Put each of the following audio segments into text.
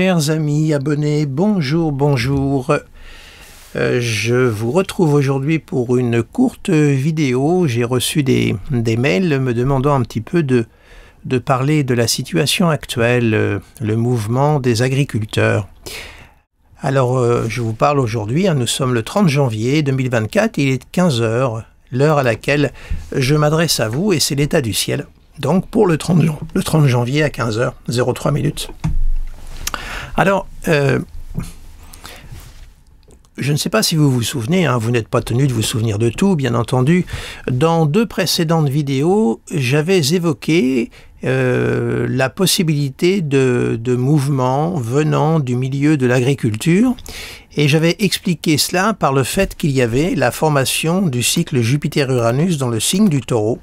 chers amis abonnés, bonjour, bonjour. Euh, je vous retrouve aujourd'hui pour une courte vidéo. J'ai reçu des, mails me demandant un petit peu de, de parler de la situation actuelle, euh, le mouvement des agriculteurs. Alors, euh, je vous parle aujourd'hui, hein, nous sommes le 30 janvier 2024, il est 15h, l'heure à laquelle je m'adresse à vous et c'est l'état du ciel. Donc pour le 30, le 30 janvier à 15h03 minutes. Alors, euh, je ne sais pas si vous vous souvenez, hein, vous n'êtes pas tenu de vous souvenir de tout, bien entendu. Dans deux précédentes vidéos, j'avais évoqué euh, la possibilité de, de mouvements venant du milieu de l'agriculture. Et j'avais expliqué cela par le fait qu'il y avait la formation du cycle Jupiter-Uranus dans le signe du taureau.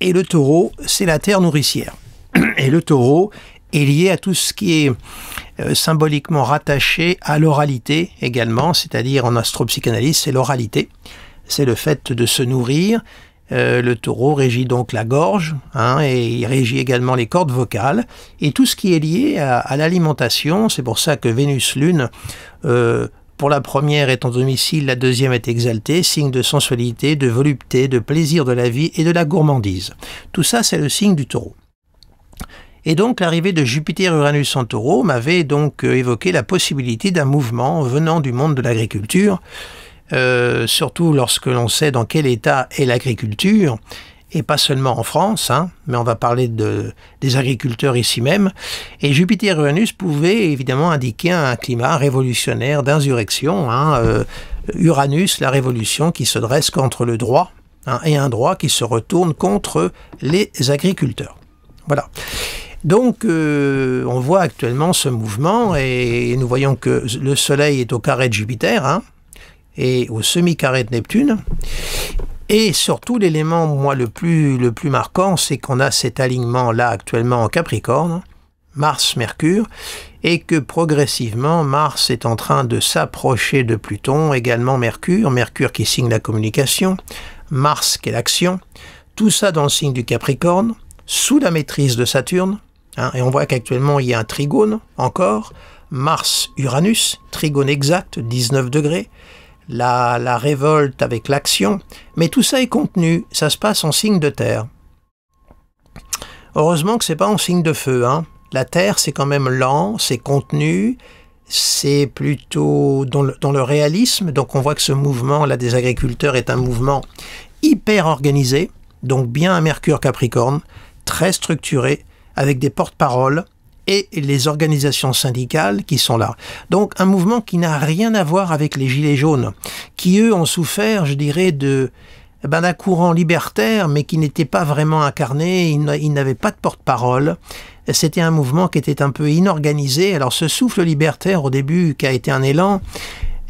Et le taureau, c'est la terre nourricière. Et le taureau est lié à tout ce qui est euh, symboliquement rattaché à l'oralité également, c'est-à-dire en astropsychanalyse, c'est l'oralité, c'est le fait de se nourrir. Euh, le taureau régit donc la gorge hein, et il régit également les cordes vocales et tout ce qui est lié à, l'alimentation. C'est pour ça que Vénus-Lune euh, pour la première est en domicile, la deuxième est exaltée, signe de sensualité, de volupté, de plaisir de la vie et de la gourmandise. Tout ça, c'est le signe du taureau. Et donc l'arrivée de Jupiter-Uranus en taureau m'avait donc euh, évoqué la possibilité d'un mouvement venant du monde de l'agriculture, euh, surtout lorsque l'on sait dans quel état est l'agriculture, et pas seulement en France, hein, mais on va parler des agriculteurs ici même. Et Jupiter-Uranus pouvait évidemment indiquer un climat révolutionnaire d'insurrection. Hein, euh, Uranus, la révolution qui se dresse contre le droit, hein, et un droit qui se retourne contre les agriculteurs. Voilà. Donc, euh, on voit actuellement ce mouvement et, nous voyons que le Soleil est au carré de Jupiter hein, et au semi-carré de Neptune. Et surtout, l'élément, moi, le plus, le plus marquant, c'est qu'on a cet alignement-là actuellement en Capricorne, Mars-Mercure, et que progressivement, Mars est en train de s'approcher de Pluton, également Mercure, Mercure qui signe la communication, Mars qui est l'action, tout ça dans le signe du Capricorne, sous la maîtrise de Saturne, Hein, et on voit qu'actuellement, il y a un trigone encore. Mars-Uranus, trigone exact, 19 degrés. La, révolte avec l'action. Mais tout ça est contenu. Ça se passe en signe de terre. Heureusement que ce c'est pas en signe de feu. Hein. La terre, c'est quand même lent, c'est contenu, c'est plutôt dans le, le, réalisme. Donc on voit que ce mouvement là des agriculteurs est un mouvement hyper organisé, donc bien un Mercure Capricorne, très structuré, avec des porte-paroles et les organisations syndicales qui sont là. Donc un mouvement qui n'a rien à voir avec les Gilets jaunes, qui eux ont souffert, je dirais, de eh ben, d'un courant libertaire, mais qui n'était pas vraiment incarné, ils n'avaient pas de porte-parole. C'était un mouvement qui était un peu inorganisé. Alors ce souffle libertaire au début, qui a été un élan,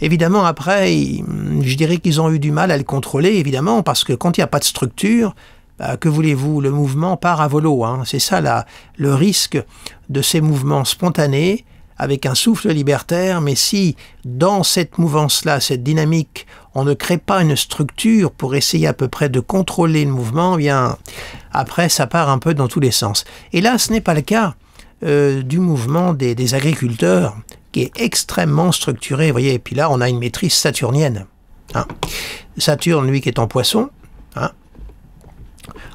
Évidemment, après, je dirais qu'ils ont eu du mal à le contrôler, évidemment, parce que quand il n'y a pas de structure, euh, que voulez-vous, le mouvement part à volo. Hein. C'est ça là, le risque de ces mouvements spontanés avec un souffle libertaire, mais si dans cette mouvance-là, cette dynamique, on ne crée pas une structure pour essayer à peu près de contrôler le mouvement, eh bien après ça part un peu dans tous les sens. Et là, ce n'est pas le cas euh, du mouvement des, agriculteurs, qui est extrêmement structuré, vous voyez, et puis là on a une maîtrise saturnienne. Hein. Saturne, lui, qui est en poisson,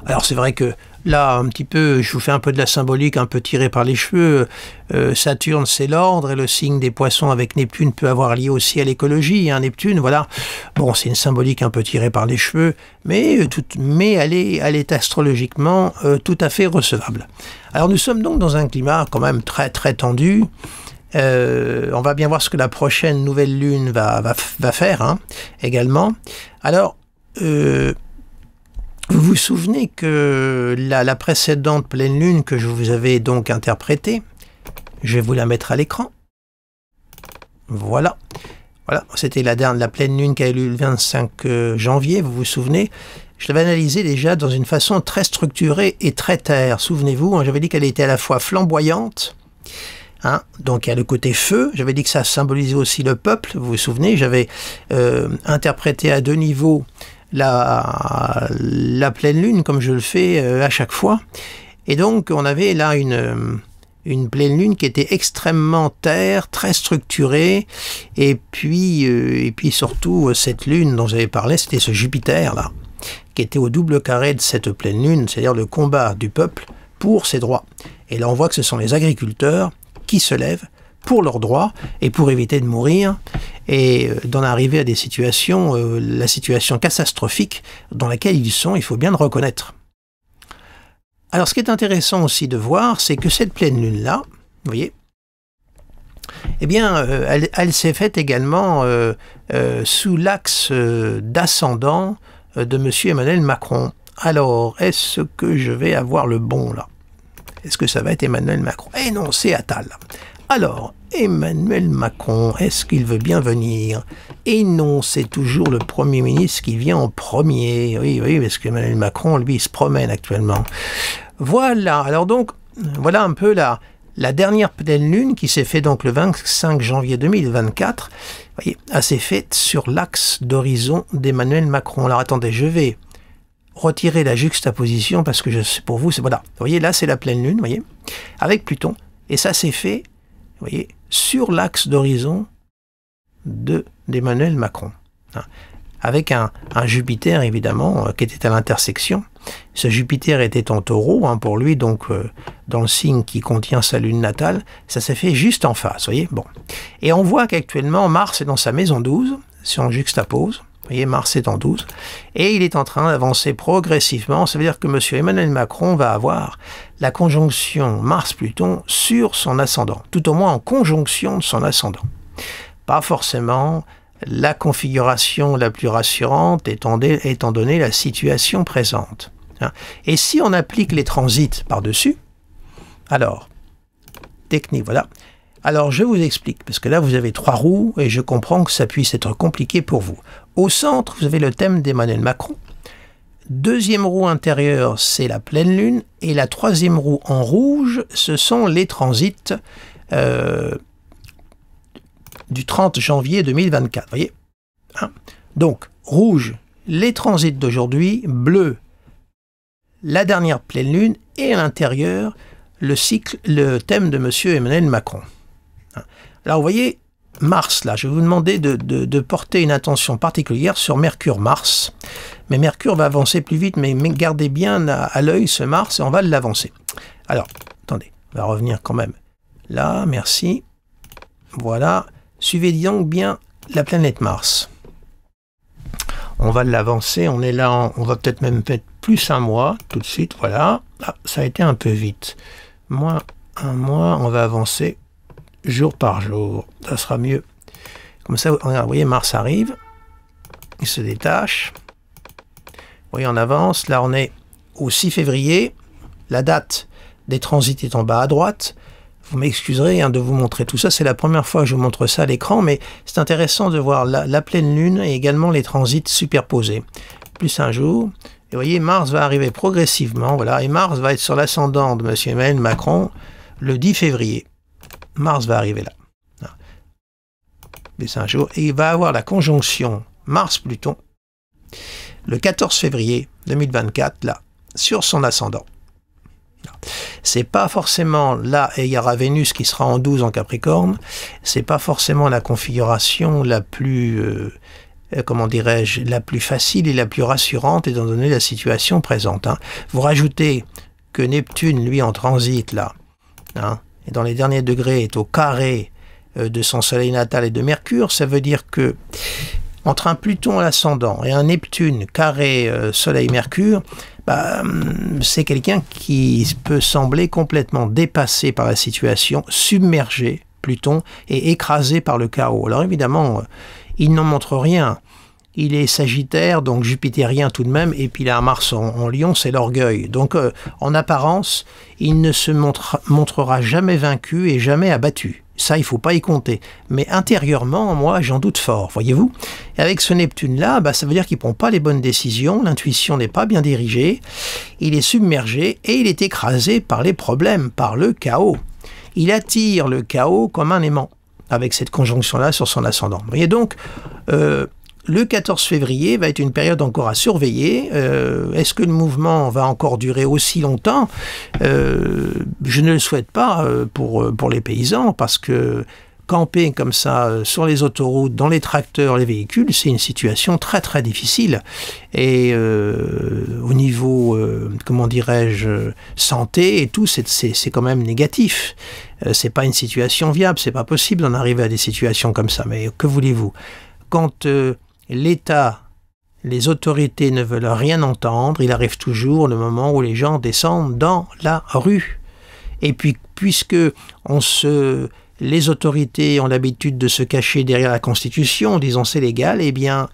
alors c'est vrai que là, un petit peu, je vous fais un peu de la symbolique, un peu tirée par les cheveux. Euh, Saturne, c'est l'ordre, et le signe des poissons avec Neptune peut avoir lié aussi à l'écologie. Hein, Neptune, voilà. Bon, c'est une symbolique un peu tirée par les cheveux, mais, euh, tout, mais elle, est, elle est astrologiquement euh, tout à fait recevable. Alors nous sommes donc dans un climat quand même très très tendu. on va bien voir ce que la prochaine nouvelle lune va, va, faire hein, également. Alors, euh, vous vous souvenez que la, précédente pleine lune que je vous avais donc interprétée, je vais vous la mettre à l'écran. Voilà. Voilà, c'était la dernière, la pleine lune qui a eu lieu le 25 euh, janvier, vous vous souvenez Je l'avais analysée déjà dans une façon très structurée et très terre, souvenez-vous. Hein, j'avais dit qu'elle était à la fois flamboyante, hein, donc il y a le côté feu, j'avais dit que ça symbolisait aussi le peuple, vous vous souvenez, j'avais euh, interprété à deux niveaux la, pleine lune, comme je le fais euh, à chaque fois. Et donc, on avait là euh, une, pleine lune qui était extrêmement terre, très structurée, et puis, euh, et puis surtout cette lune dont j'avais parlé, c'était ce Jupiter là, qui était au double carré de cette pleine lune, c'est-à-dire le combat du peuple pour ses droits. Et là on voit que ce sont les agriculteurs qui se lèvent pour leurs droits et pour éviter de mourir, et euh, d'en arriver à des situations, euh, la situation catastrophique dans laquelle ils sont, il faut bien le reconnaître. Alors ce qui est intéressant aussi de voir, c'est que cette pleine lune-là, vous voyez, eh bien, euh, elle, s'est faite également sous l'axe d'ascendant de M. Emmanuel Macron. Alors, est-ce que je vais avoir le bon là Est-ce que ça va être Emmanuel Macron Eh non, c'est Attal. Alors, Emmanuel Macron, est-ce qu'il veut bien venir Et non, c'est toujours le Premier ministre qui vient en premier. Oui, oui, parce qu'Emmanuel Macron, lui, il se promène actuellement. Voilà, alors donc, voilà un peu la, la dernière pleine lune qui s'est faite donc le 25 janvier 2024, voyez, elle s'est faite sur l'axe d'horizon d'Emmanuel Macron. Alors attendez, je vais retirer la juxtaposition parce que je, pour vous, c'est voilà. Vous voyez, là c'est la pleine lune, vous voyez, avec Pluton. Et ça s'est fait voyez, sur l'axe d'horizon d'Emmanuel Macron. Hein. avec un, Jupiter, évidemment, euh, qui était à l'intersection. Ce Jupiter était en taureau, hein, pour lui, donc, euh, dans le signe qui contient sa lune natale. Ça s'est fait juste en face, voyez. Bon. Et on voit qu'actuellement, Mars est dans sa maison 12, si on juxtapose. Vous voyez, Mars est en 12. Et il est en train d'avancer progressivement. Ça veut dire que M. Emmanuel Macron va avoir la conjonction Mars-Pluton sur son ascendant, tout au moins en conjonction de son ascendant. Pas forcément la configuration la plus rassurante étant, étant donné la situation présente. Hein. Et si on applique les transits par-dessus, alors, technique, voilà, alors je vous explique, parce que là vous avez trois roues et je comprends que ça puisse être compliqué pour vous. Au centre, vous avez le thème d'Emmanuel Macron. Deuxième roue intérieure, c'est la pleine lune. Et la troisième roue en rouge, ce sont les transits euh, du 30 janvier 2024. voyez hein. Donc, rouge, les transits d'aujourd'hui, bleu, la dernière pleine lune, et à l'intérieur, le, cycle, le thème de M. Emmanuel Macron. Là, vous voyez, Mars, là, je vais vous demander de, porter une attention particulière sur Mercure-Mars. Mais Mercure va avancer plus vite, mais, gardez bien à, l'œil ce Mars et on va l'avancer. Alors, attendez, on va revenir quand même. Là, merci. Voilà. Suivez donc bien la planète Mars. On va l'avancer, on est là, on va peut-être même mettre plus un mois, tout de suite, voilà. Ah, ça a été un peu vite. Moins un mois, on va avancer jour par jour. Ça sera mieux. Comme ça, vous voyez, Mars arrive. Il se détache. Vous voyez, on avance. Là, on est au 6 février. La date des transits est en bas à droite. Vous m'excuserez hein, de vous montrer tout ça. C'est la première fois que je vous montre ça à l'écran, mais c'est intéressant de voir la, pleine lune et également les transits superposés. Plus un jour. Et vous voyez, Mars va arriver progressivement. Voilà, et Mars va être sur l'ascendant de M. Emmanuel Macron le 10 février. Mars va arriver là. Ah. Et il va avoir la conjonction Mars-Pluton le 14 février 2024, là, sur son ascendant. Ah. C'est pas forcément là, et il y aura Vénus qui sera en 12 en Capricorne, c'est pas forcément la configuration la plus, euh, euh, comment dirais-je, la plus facile et la plus rassurante étant donné la situation présente. Hein. Vous rajoutez que Neptune, lui, en transit là, hein et dans les derniers degrés est au carré euh, de son soleil natal et de Mercure, ça veut dire que entre un Pluton ascendant et un Neptune carré euh, Soleil-Mercure, bah, hum, c'est quelqu'un qui peut sembler complètement dépassé par la situation, submergé, Pluton, et écrasé par le chaos. Alors évidemment, euh, il n'en montre rien il est Sagittaire, donc jupitérien tout de même, et puis il a Mars en, Lion, c'est l'orgueil. Donc euh, en apparence, il ne se montrera jamais vaincu et jamais abattu. Ça, il faut pas y compter. Mais intérieurement, moi, j'en doute fort, voyez-vous. Avec ce Neptune-là, bah, ça veut dire qu'il prend pas les bonnes décisions, l'intuition n'est pas bien dirigée, il est submergé et il est écrasé par les problèmes, par le chaos. Il attire le chaos comme un aimant avec cette conjonction-là sur son ascendant. Vous voyez donc, euh, le 14 février va être une période encore à surveiller. Euh, est-ce que le mouvement va encore durer aussi longtemps euh, Je ne le souhaite pas euh, pour, pour les paysans parce que camper comme ça sur les autoroutes, dans les tracteurs, les véhicules, c'est une situation très très difficile. Et au niveau, comment dirais-je, santé et tout, c'est quand même négatif c'est pas une situation viable, c'est pas possible d'en arriver à des situations comme ça. Mais que voulez-vous Quand l'État, les autorités ne veulent rien entendre, il arrive toujours le moment où les gens descendent dans la rue. Et puis, puisque les autorités ont l'habitude de se cacher derrière la Constitution, disons c'est légal, eh bien,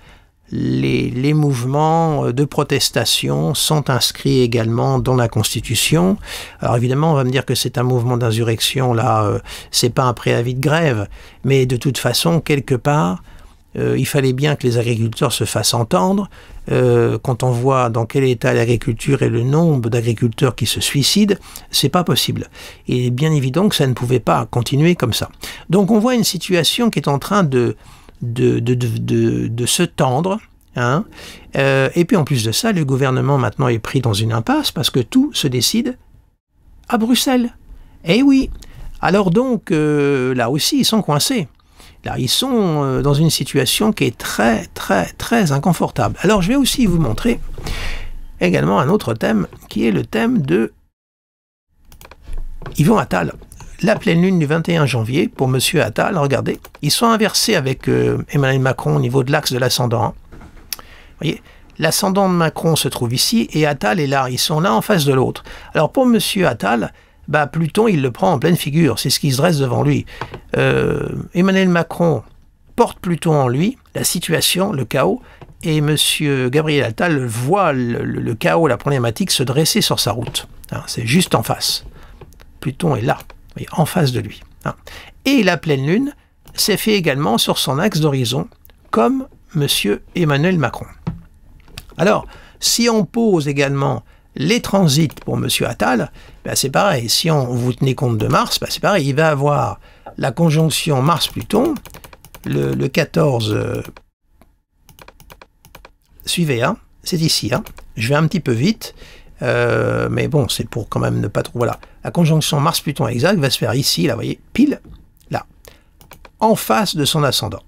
les, mouvements de protestation sont inscrits également dans la Constitution. Alors évidemment, on va me dire que c'est un mouvement d'insurrection, là, euh, c'est pas un préavis de grève, mais de toute façon, quelque part, euh, il fallait bien que les agriculteurs se fassent entendre. Euh, quand on voit dans quel état l'agriculture et le nombre d'agriculteurs qui se suicident, c'est pas possible. Et est bien évident que ça ne pouvait pas continuer comme ça. Donc on voit une situation qui est en train de, se tendre. Hein. Euh, et puis en plus de ça, le gouvernement maintenant est pris dans une impasse parce que tout se décide à Bruxelles. Eh oui. Alors donc là aussi, ils sont coincés ils sont euh, dans une situation qui est très, très, très inconfortable. Alors, je vais aussi vous montrer également un autre thème qui est le thème de Yvon Attal. La pleine lune du 21 janvier pour Monsieur Attal, regardez, ils sont inversés avec euh, Emmanuel Macron au niveau de l'axe de l'ascendant. Vous voyez, l'ascendant de Macron se trouve ici et Attal est là, ils sont là en face de l'autre. Alors pour Monsieur Attal, bah, Pluton, il le prend en pleine figure, c'est ce qui se dresse devant lui. Euh, Emmanuel Macron porte Pluton en lui la situation, le chaos, et M. Gabriel Attal voit le, chaos, la problématique se dresser sur sa route. Hein, c'est juste en face. Pluton est là, en face de lui. Hein. Et la pleine lune s'est fait également sur son axe d'horizon, comme M. Emmanuel Macron. Alors, si on pose également les transits pour M. Attal, bah, c'est pareil. Si on vous tenez compte de Mars, bah, c'est pareil. Il va avoir la conjonction Mars-Pluton, le, 14 euh, suivez, hein. c'est ici. Hein. Je vais un petit peu vite, euh, mais bon, c'est pour quand même ne pas trop... Voilà, la conjonction Mars-Pluton exacte va se faire ici, là, vous voyez, pile, là, en face de son ascendant.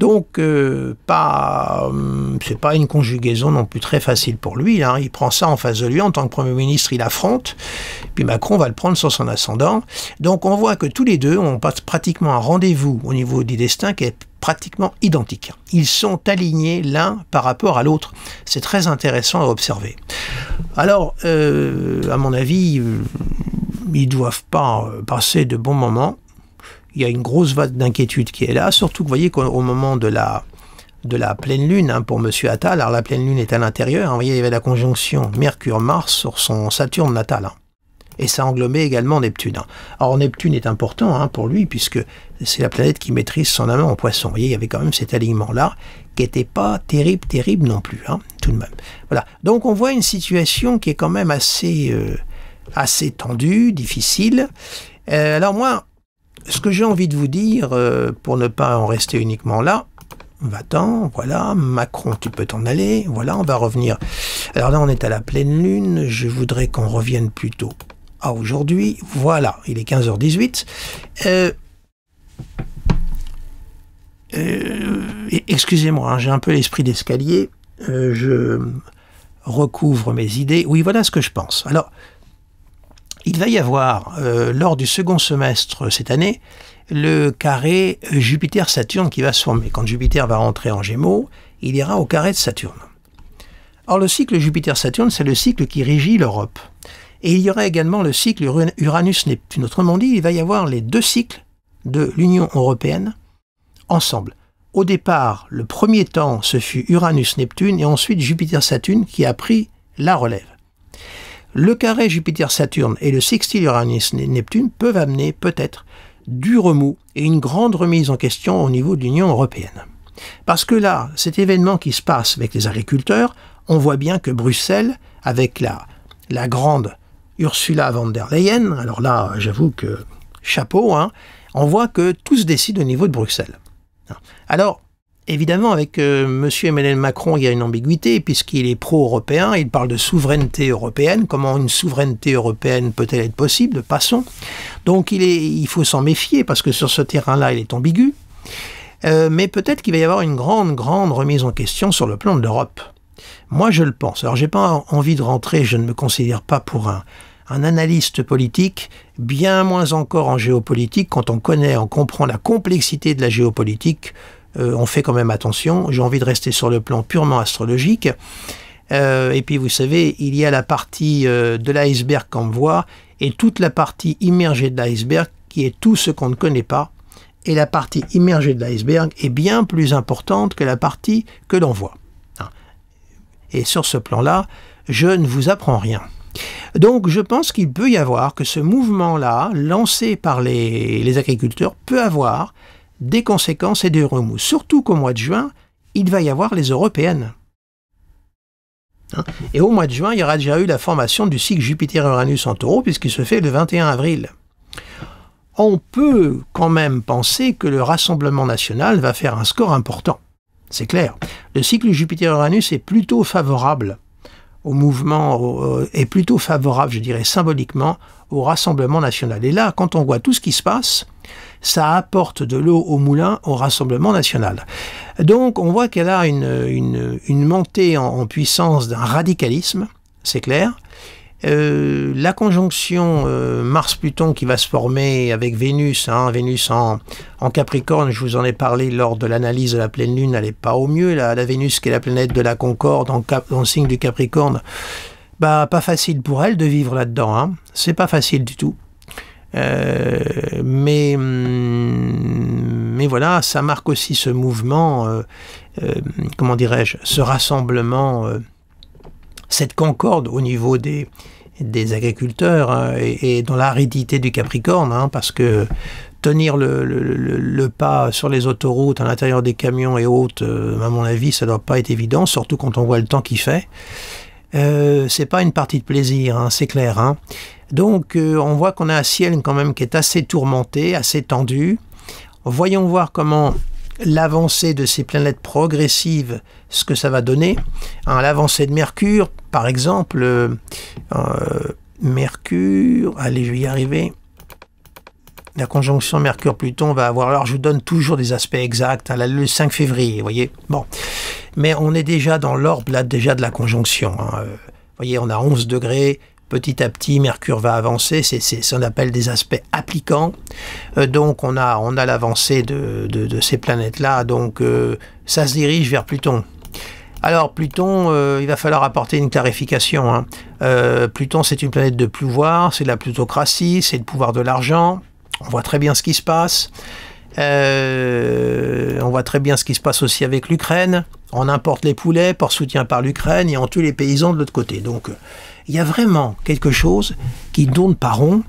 Donc, euh, pas, hum, pas une conjugaison non plus très facile pour lui. Hein. Il prend ça en face de lui en tant que Premier ministre, il affronte. Puis Macron va le prendre sur son ascendant. Donc, on voit que tous les deux ont pratiquement un rendez-vous au niveau du destin qui est pratiquement identique. Ils sont alignés l'un par rapport à l'autre. C'est très intéressant à observer. Alors, euh, à mon avis, ils doivent pas passer de bons moments il y a une grosse vague d'inquiétude qui est là, surtout que vous voyez qu'au moment de la, de la pleine lune hein, pour Monsieur Attal, alors la pleine lune est à l'intérieur, hein, vous voyez, il y avait la conjonction Mercure-Mars sur son Saturne natal. Hein. et ça englobait également Neptune. Hein. Or Neptune est important pour lui puisque c'est la planète qui maîtrise son amant en poisson. Vous voyez, il y avait quand même cet alignement-là qui n'était pas terrible, terrible non plus, tout de même. Voilà. Donc on voit une situation qui est quand même assez, euh, assez tendue, difficile. Euh, alors moi, ce que j'ai envie de vous dire, euh, pour ne pas en rester uniquement là, va-t'en, voilà, Macron, tu peux t'en aller, voilà, on va revenir. Alors là, on est à la pleine lune, je voudrais qu'on revienne plutôt à aujourd'hui, voilà, il est 15h18. Euh, euh, excusez-moi, hein, j'ai un peu l'esprit d'escalier, je recouvre mes idées, oui, voilà ce que je pense. Alors, il va y avoir, euh, lors du second semestre cette année, le carré Jupiter-Saturne qui va se former. Quand Jupiter va rentrer en Gémeaux, il ira au carré de Saturne. Or, le cycle Jupiter-Saturne, c'est le cycle qui régit l'Europe. Et il y aura également le cycle Uranus-Neptune. Autrement dit, il va y avoir les deux cycles de l'Union européenne ensemble. Au départ, le premier temps, ce fut Uranus-Neptune et ensuite Jupiter-Saturne qui a pris la relève le carré Jupiter-Saturne et le sextile Uranus-Neptune peuvent amener peut-être du remous et une grande remise en question au niveau de l'Union européenne. Parce que là, cet événement qui se passe avec les agriculteurs, on voit bien que Bruxelles, avec la, la grande Ursula von der Leyen, alors là, j'avoue que chapeau, hein, on voit que tout se décide au niveau de Bruxelles. Alors, Évidemment, avec euh, M. Emmanuel Macron, il y a une ambiguïté, puisqu'il est pro-européen, il parle de souveraineté européenne. Comment une souveraineté européenne peut-elle être possible De Passons. Donc il, faut s'en méfier, parce que sur ce terrain-là, il est ambigu. Euh, mais peut-être qu'il va y avoir une grande, grande remise en question sur le plan de l'Europe. Moi, je le pense. Alors, je j'ai pas envie de rentrer, je ne me considère pas pour un, un analyste politique, bien moins encore en géopolitique. Quand on connaît, on comprend la complexité de la géopolitique, euh, on fait quand même attention. J'ai envie de rester sur le plan purement astrologique. Euh, et puis vous savez, il y a la partie euh, de l'iceberg qu'on voit et toute la partie immergée de l'iceberg qui est tout ce qu'on ne connaît pas. Et la partie immergée de l'iceberg est bien plus importante que la partie que l'on voit. Et sur ce plan-là, je ne vous apprends rien. Donc je pense qu'il peut y avoir que ce mouvement-là, lancé par les, agriculteurs, peut avoir des conséquences et des remous. Surtout qu'au mois de juin, il va y avoir les européennes. Hein? Et au mois de juin, il y aura déjà eu la formation du cycle Jupiter-Uranus en taureau, puisqu'il se fait le 21 avril. On peut quand même penser que le Rassemblement national va faire un score important. C'est clair. Le cycle Jupiter-Uranus est plutôt favorable au mouvement est plutôt favorable, je dirais symboliquement, au Rassemblement national. Et là, quand on voit tout ce qui se passe, ça apporte de l'eau au moulin au Rassemblement national. Donc on voit qu'elle a une, montée en puissance d'un radicalisme, c'est clair, euh, la conjonction euh, Mars-Pluton qui va se former avec Vénus, hein, Vénus en, en, Capricorne, je vous en ai parlé lors de l'analyse de la pleine lune, elle n'est pas au mieux, la, la, Vénus qui est la planète de la Concorde en, signe du Capricorne, bah pas facile pour elle de vivre là-dedans, hein. c'est pas facile du tout. Euh, mais, hum, mais voilà, ça marque aussi ce mouvement, comment dirais-je, ce rassemblement cette concorde au niveau des, des agriculteurs hein, et, dans l'aridité du Capricorne, hein, parce que tenir le, pas sur les autoroutes, à l'intérieur des camions et autres, euh, à mon avis, ça ne doit pas être évident, surtout quand on voit le temps qu'il fait. Euh, c'est pas une partie de plaisir, hein, c'est clair. Donc euh, on voit qu'on a un ciel quand même qui est assez tourmenté, assez tendu. Voyons voir comment l'avancée de ces planètes progressives, ce que ça va donner. Hein, l'avancée de Mercure, par exemple, euh, euh, Mercure, allez, je vais y arriver. La conjonction Mercure-Pluton va avoir, alors je vous donne toujours des aspects exacts, hein, le 5 février, vous voyez. Bon, mais on est déjà dans l'orbe, là, déjà de la conjonction. Hein, euh, vous voyez, on a 11 degrés, Petit à petit, Mercure va avancer. C'est ce qu'on appelle des aspects appliquants. Euh, donc, on a, on a l'avancée de, ces planètes-là. Donc, euh, ça se dirige vers Pluton. Alors, Pluton, euh, il va falloir apporter une clarification. Hein. Pluton, c'est une planète de pouvoir, c'est la plutocratie, c'est le pouvoir de l'argent. On voit très bien ce qui se passe. on voit très bien ce qui se passe aussi avec l'Ukraine. On importe les poulets pour soutien par l'Ukraine et on tue les paysans de l'autre côté. Donc, il y a vraiment quelque chose qui donne par rond.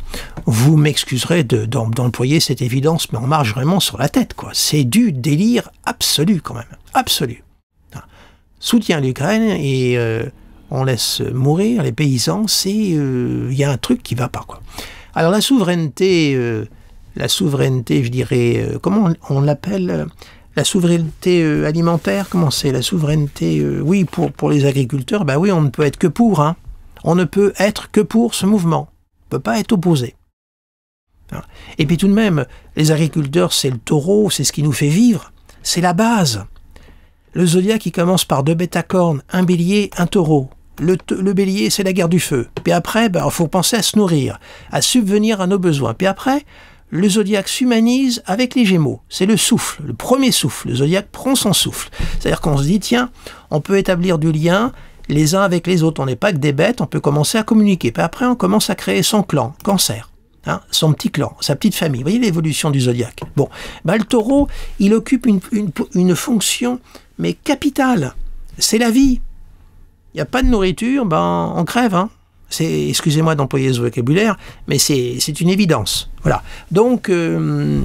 Vous m'excuserez d'employer cette évidence, mais on marche vraiment sur la tête. quoi. C'est du délire absolu quand même. Absolu. Hein. Soutien l'Ukraine et euh, on laisse mourir les paysans, c'est euh, il y a un truc qui va pas. quoi. Alors la souveraineté, euh, la souveraineté, je dirais, comment on, l'appelle la souveraineté alimentaire, comment c'est La souveraineté, oui, pour, pour les agriculteurs, ben oui, on ne peut être que pour. Hein. On ne peut être que pour ce mouvement. On ne peut pas être opposé. Et puis tout de même, les agriculteurs, c'est le taureau, c'est ce qui nous fait vivre, c'est la base. Le zodiaque, qui commence par deux bêtes cornes, un bélier, un taureau. Le, bélier, c'est la guerre du feu. Puis après, ben, il faut penser à se nourrir, à subvenir à nos besoins. Puis après, le zodiaque s'humanise avec les gémeaux. C'est le souffle, le premier souffle. Le zodiaque prend son souffle. C'est-à-dire qu'on se dit, tiens, on peut établir du lien, les uns avec les autres. On n'est pas que des bêtes, on peut commencer à communiquer. Puis après, on commence à créer son clan, cancer. Hein, son petit clan, sa petite famille. Vous voyez l'évolution du zodiaque. Bon, bah, le taureau, il occupe une, fonction, mais capitale. C'est la vie. Il n'y a pas de nourriture, ben, on crève. Hein. excusez-moi d'employer ce vocabulaire, mais c'est, une évidence. Voilà. Donc, euh,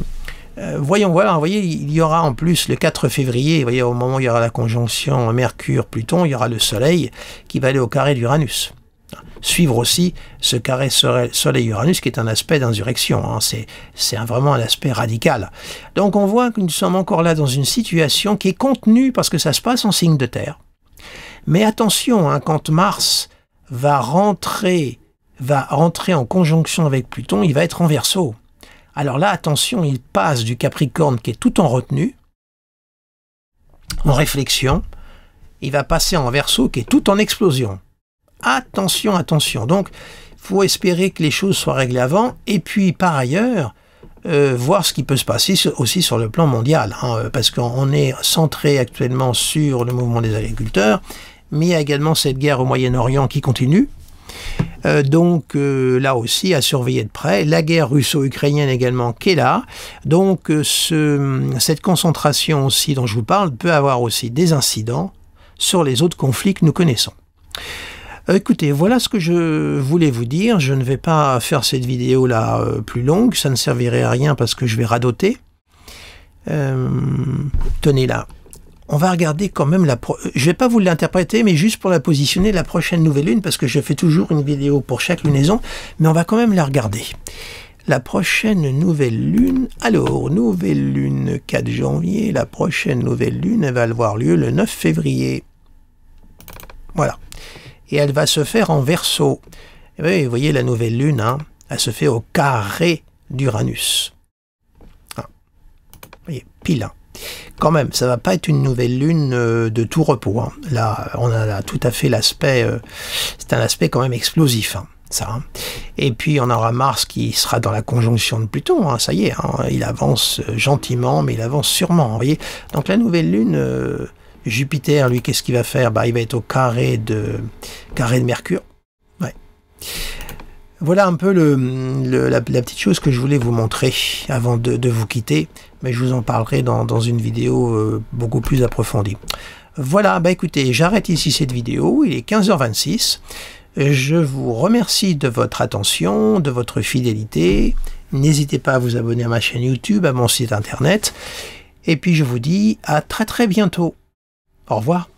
euh, voyons voilà vous voyez, il y aura en plus le 4 février, vous voyez, au moment où il y aura la conjonction Mercure-Pluton, il y aura le Soleil qui va aller au carré d'Uranus. Suivre aussi ce carré Soleil-Uranus qui est un aspect d'insurrection, hein, c'est vraiment un aspect radical. Donc on voit que nous sommes encore là dans une situation qui est contenue parce que ça se passe en signe de terre. Mais attention, hein, quand Mars va rentrer, va rentrer en conjonction avec Pluton, il va être en verso. Alors là, attention, il passe du Capricorne qui est tout en retenue, en réflexion, il va passer en verso qui est tout en explosion. Attention, attention. Donc, faut espérer que les choses soient réglées avant, et puis par ailleurs, euh, voir ce qui peut se passer aussi sur le plan mondial, hein, euh, parce qu'on est centré actuellement sur le mouvement des agriculteurs, mais il y a également cette guerre au Moyen-Orient qui continue, euh, donc euh, là aussi à surveiller de près. La guerre russo-ukrainienne également qui est là. Donc euh, cette concentration aussi dont je vous parle peut avoir aussi des incidents sur les autres conflits que nous connaissons. Écoutez, voilà ce que je voulais vous dire. Je ne vais pas faire cette vidéo-là plus longue, ça ne servirait à rien parce que je vais radoter. tenez là on va regarder quand même la. Pro... Euh, je vais pas vous l'interpréter, mais juste pour la positionner la prochaine nouvelle lune, parce que je fais toujours une vidéo pour chaque lunaison, mais on va quand même la regarder. La prochaine nouvelle lune, alors nouvelle lune 4 janvier, la prochaine nouvelle lune, elle va avoir lieu le 9 février. Voilà. Et elle va se faire en verso. Et eh ben, vous voyez la nouvelle lune, hein, elle se fait au carré d'Uranus. Ah. voyez, pile quand même, ça va pas être une nouvelle lune euh, de tout repos. Hein. Là, on a tout à fait l'aspect. Euh, c'est un aspect quand même explosif. Hein, ça. Hein. Et puis on aura Mars qui sera dans la conjonction de Pluton, ça y est, il avance euh, gentiment, mais il avance sûrement. Vous voyez Donc la nouvelle lune, Jupiter, lui, qu'est-ce qu'il va faire bah, Il va être au carré de, carré de Mercure. Ouais. Voilà un peu le, la, petite chose que je voulais vous montrer avant de, vous quitter, mais je vous en parlerai dans, une vidéo euh, beaucoup plus approfondie. Voilà, bah écoutez, j'arrête ici cette vidéo, il est 15h26. Je vous remercie de votre attention, de votre fidélité. N'hésitez pas à vous abonner à ma chaîne YouTube, à mon site internet. Et puis je vous dis à très très bientôt. Au revoir.